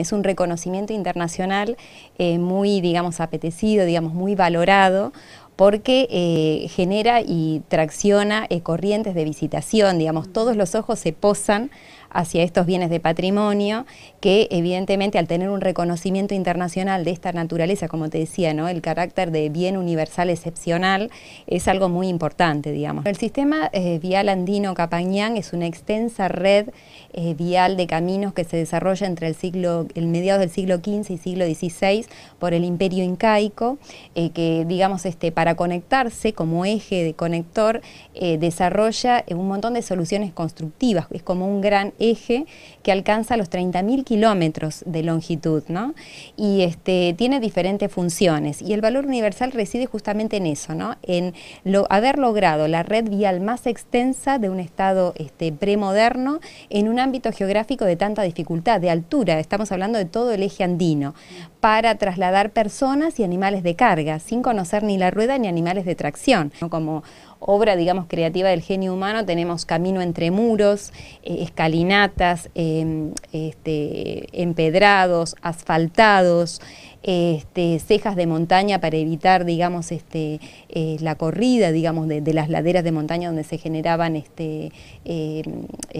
Es un reconocimiento internacional eh, muy, digamos, apetecido, digamos, muy valorado, porque eh, genera y tracciona eh, corrientes de visitación, digamos, todos los ojos se posan hacia estos bienes de patrimonio que evidentemente al tener un reconocimiento internacional de esta naturaleza, como te decía, ¿no? el carácter de bien universal excepcional es algo muy importante, digamos. El sistema eh, vial andino Capañán es una extensa red vial de caminos que se desarrolla entre el siglo, el mediados del siglo XV y siglo XVI por el imperio incaico, que digamos este, para para conectarse como eje de conector eh, desarrolla eh, un montón de soluciones constructivas, es como un gran eje que alcanza los 30.000 kilómetros de longitud, ¿no? Y este, tiene diferentes funciones y el valor universal reside justamente en eso, ¿no? En haber logrado la red vial más extensa de un estado este, premoderno en un ámbito geográfico de tanta dificultad, de altura, estamos hablando de todo el eje andino, para trasladar personas y animales de carga, sin conocer ni la rueda ni animales de tracción, como obra, digamos, creativa del genio humano, tenemos Camino entre muros, eh, escalinatas, eh, este, empedrados, asfaltados, este, cejas de montaña para evitar, digamos, este, eh, la corrida, digamos, de, las laderas de montaña donde se generaban este,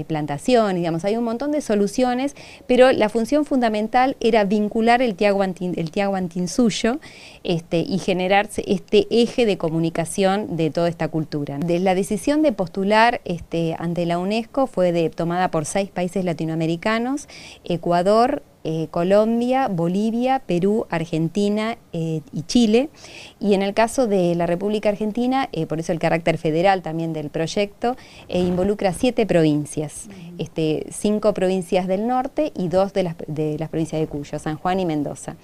plantaciones, digamos, hay un montón de soluciones, pero la función fundamental era vincular el tiaguantinsuyo este, y generarse este eje de comunicación de toda esta cultura la decisión de postular este, ante la UNESCO fue tomada por seis países latinoamericanos, Ecuador, eh, Colombia, Bolivia, Perú, Argentina eh, y Chile. Y en el caso de la República Argentina, eh, por eso el carácter federal también del proyecto, involucra siete provincias, este, cinco provincias del norte y dos de las, de las, provincias de Cuyo, San Juan y Mendoza.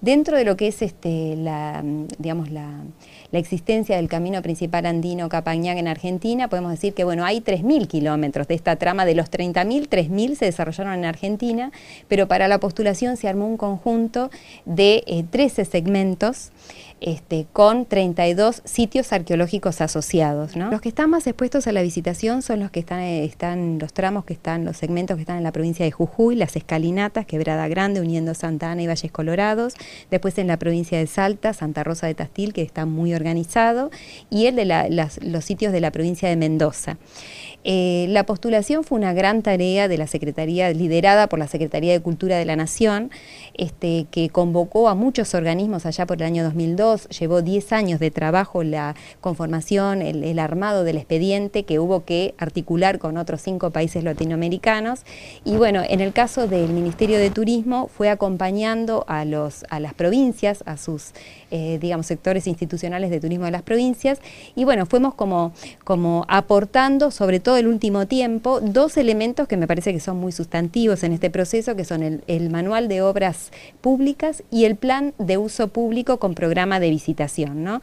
Dentro de lo que es este, la, digamos, la, existencia del camino principal andino-Capañán en Argentina, podemos decir que bueno, hay 3.000 kilómetros de esta trama, de los 30.000, 3.000 se desarrollaron en Argentina, pero para la postulación se armó un conjunto de 13 eh, segmentos este, con 32 sitios arqueológicos asociados. Los que están más expuestos a la visitación son los que están, eh, están, los tramos que están, los segmentos que están en la provincia de Jujuy, las escalinatas, Quebrada Grande, uniendo Santa Ana y Valles Colorados, después en la provincia de Salta, Santa Rosa de Tastil, que está muy organizado, y el de los sitios de la provincia de Mendoza. Eh, la postulación fue una gran tarea de la Secretaría, liderada por la Secretaría de Cultura de la Nación, este, que convocó a muchos organismos allá por el año 2002, llevó 10 años de trabajo la conformación, el, armado del expediente que hubo que articular con otros cinco países latinoamericanos. Y bueno, en el caso del Ministerio de Turismo fue acompañando a, los, a las provincias, a sus, eh, digamos, sectores institucionales de turismo de las provincias. Y bueno, fuimos como, como aportando, sobre todo el último tiempo, dos elementos que me parece que son muy sustantivos en este proceso, que son el, el manual de obras públicas y el plan de uso público con programa de de visitación. ¿no?